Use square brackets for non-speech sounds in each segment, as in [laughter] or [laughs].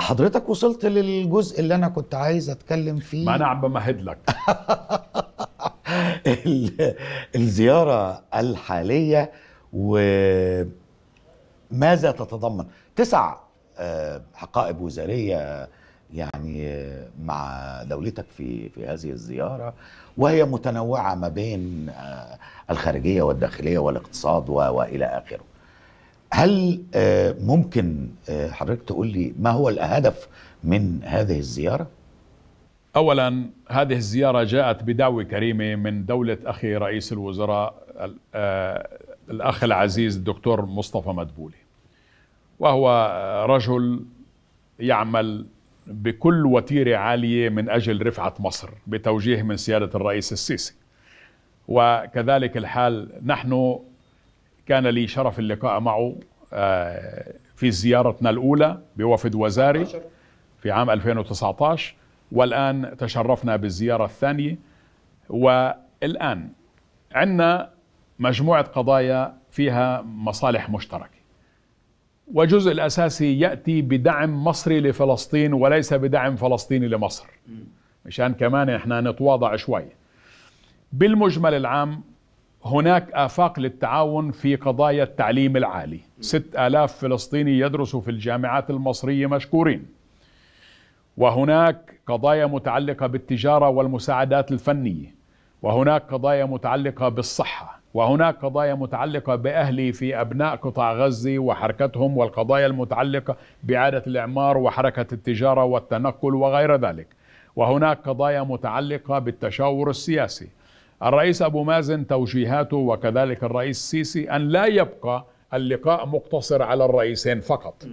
حضرتك وصلت للجزء اللي انا كنت عايز اتكلم فيه ما انا عم بمهد لك [laughs] الزياره الحاليه وماذا تتضمن تسع آه، حقائب وزاريه يعني مع دولتك في في هذه الزياره وهي متنوعه ما بين آه، الخارجيه والداخليه والاقتصاد والى اخره هل آه، ممكن آه، حضرتك تقول لي ما هو الهدف من هذه الزيارة؟ أولا هذه الزيارة جاءت بدعوة كريمة من دولة أخي رئيس الوزراء آه، الأخ العزيز الدكتور مصطفى مدبولي وهو رجل يعمل بكل وتيرة عالية من أجل رفعة مصر بتوجيه من سيادة الرئيس السيسي وكذلك الحال نحن كان لي شرف اللقاء معه آه، في زيارتنا الأولى بوفد وزاري في عام 2019 والآن تشرفنا بالزيارة الثانية والآن عندنا مجموعة قضايا فيها مصالح مشتركة وجزء الأساسي يأتي بدعم مصري لفلسطين وليس بدعم فلسطيني لمصر مشان كمان احنا نتواضع شوي بالمجمل العام هناك آفاق للتعاون في قضايا التعليم العالي ست آلاف فلسطيني يدرسوا في الجامعات المصرية مشكورين وهناك قضايا متعلقة بالتجارة والمساعدات الفنية وهناك قضايا متعلقة بالصحة وهناك قضايا متعلقة بأهلي في أبناء قطاع غزة وحركتهم والقضايا المتعلقة بإعادة الإعمار وحركة التجارة والتنقل وغير ذلك وهناك قضايا متعلقة بالتشاور السياسي الرئيس أبو مازن توجيهاته وكذلك الرئيس السيسي أن لا يبقى اللقاء مقتصر على الرئيسين فقط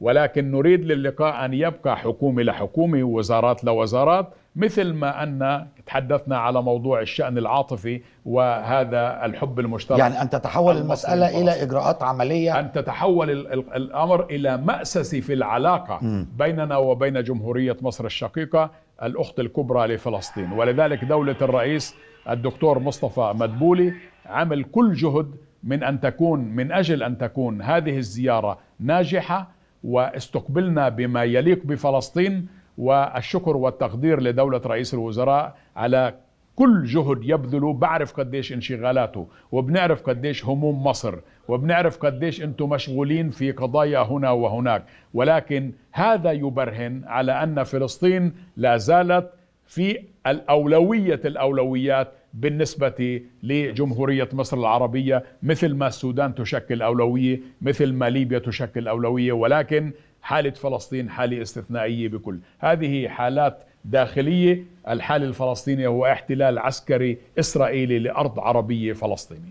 ولكن نريد للقاء أن يبقى حكومة لحكومة ووزارات لوزارات مثل ما أن تحدثنا على موضوع الشأن العاطفي وهذا الحب المشترك يعني أن تتحول المسألة إلى إجراءات عملية أن تتحول الأمر إلى مأسس في العلاقة بيننا وبين جمهورية مصر الشقيقة الأخت الكبرى لفلسطين ولذلك دولة الرئيس الدكتور مصطفى مدبولي عمل كل جهد من أن تكون من أجل أن تكون هذه الزيارة ناجحة واستقبلنا بما يليق بفلسطين والشكر والتقدير لدولة رئيس الوزراء على كل جهد يبذله بعرف قديش انشغالاته وبنعرف قديش هموم مصر وبنعرف قديش انتم مشغولين في قضايا هنا وهناك ولكن هذا يبرهن على أن فلسطين لا زالت في الأولوية الأولويات بالنسبة لجمهورية مصر العربية مثل ما السودان تشكل أولوية مثل ما ليبيا تشكل أولوية ولكن حالة فلسطين حالة استثنائية بكل هذه حالات داخلية الحال الفلسطيني هو احتلال عسكري إسرائيلي لأرض عربية فلسطينية